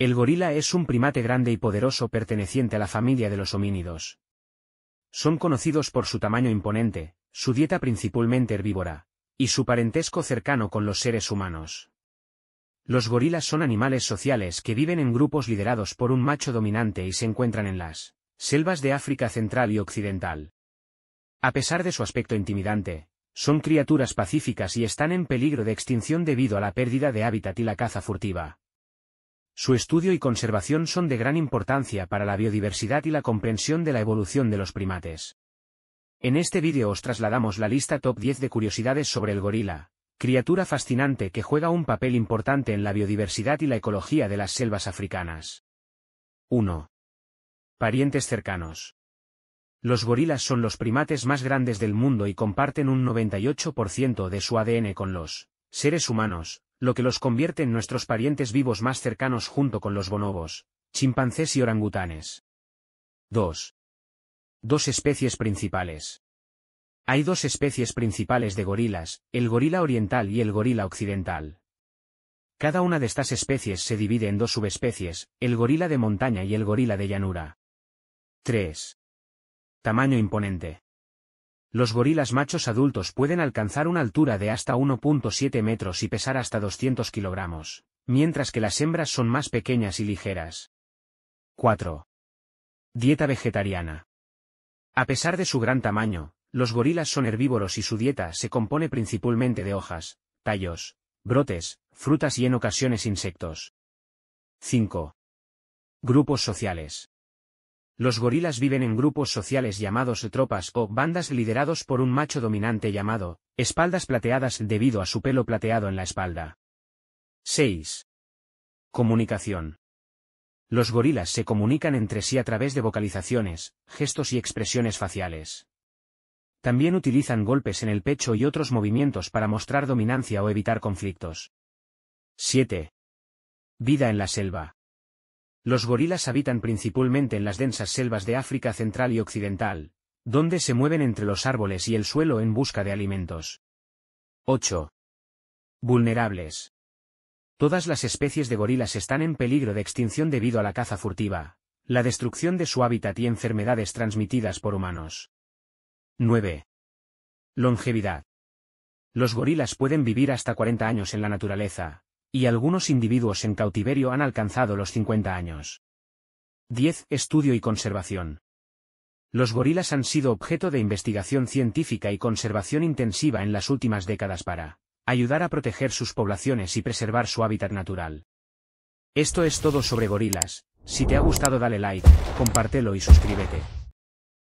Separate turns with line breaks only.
El gorila es un primate grande y poderoso perteneciente a la familia de los homínidos. Son conocidos por su tamaño imponente, su dieta principalmente herbívora, y su parentesco cercano con los seres humanos. Los gorilas son animales sociales que viven en grupos liderados por un macho dominante y se encuentran en las selvas de África central y occidental. A pesar de su aspecto intimidante, son criaturas pacíficas y están en peligro de extinción debido a la pérdida de hábitat y la caza furtiva. Su estudio y conservación son de gran importancia para la biodiversidad y la comprensión de la evolución de los primates. En este vídeo os trasladamos la lista top 10 de curiosidades sobre el gorila, criatura fascinante que juega un papel importante en la biodiversidad y la ecología de las selvas africanas. 1. Parientes cercanos. Los gorilas son los primates más grandes del mundo y comparten un 98% de su ADN con los seres humanos, lo que los convierte en nuestros parientes vivos más cercanos junto con los bonobos, chimpancés y orangutanes. 2. Dos especies principales. Hay dos especies principales de gorilas, el gorila oriental y el gorila occidental. Cada una de estas especies se divide en dos subespecies, el gorila de montaña y el gorila de llanura. 3. Tamaño imponente. Los gorilas machos adultos pueden alcanzar una altura de hasta 1.7 metros y pesar hasta 200 kilogramos, mientras que las hembras son más pequeñas y ligeras. 4. Dieta vegetariana. A pesar de su gran tamaño, los gorilas son herbívoros y su dieta se compone principalmente de hojas, tallos, brotes, frutas y en ocasiones insectos. 5. Grupos sociales. Los gorilas viven en grupos sociales llamados tropas o bandas liderados por un macho dominante llamado espaldas plateadas debido a su pelo plateado en la espalda. 6. Comunicación. Los gorilas se comunican entre sí a través de vocalizaciones, gestos y expresiones faciales. También utilizan golpes en el pecho y otros movimientos para mostrar dominancia o evitar conflictos. 7. Vida en la selva. Los gorilas habitan principalmente en las densas selvas de África central y occidental, donde se mueven entre los árboles y el suelo en busca de alimentos. 8. Vulnerables. Todas las especies de gorilas están en peligro de extinción debido a la caza furtiva, la destrucción de su hábitat y enfermedades transmitidas por humanos. 9. Longevidad. Los gorilas pueden vivir hasta 40 años en la naturaleza, y algunos individuos en cautiverio han alcanzado los 50 años. 10. Estudio y conservación. Los gorilas han sido objeto de investigación científica y conservación intensiva en las últimas décadas para ayudar a proteger sus poblaciones y preservar su hábitat natural. Esto es todo sobre gorilas, si te ha gustado dale like, compártelo y suscríbete.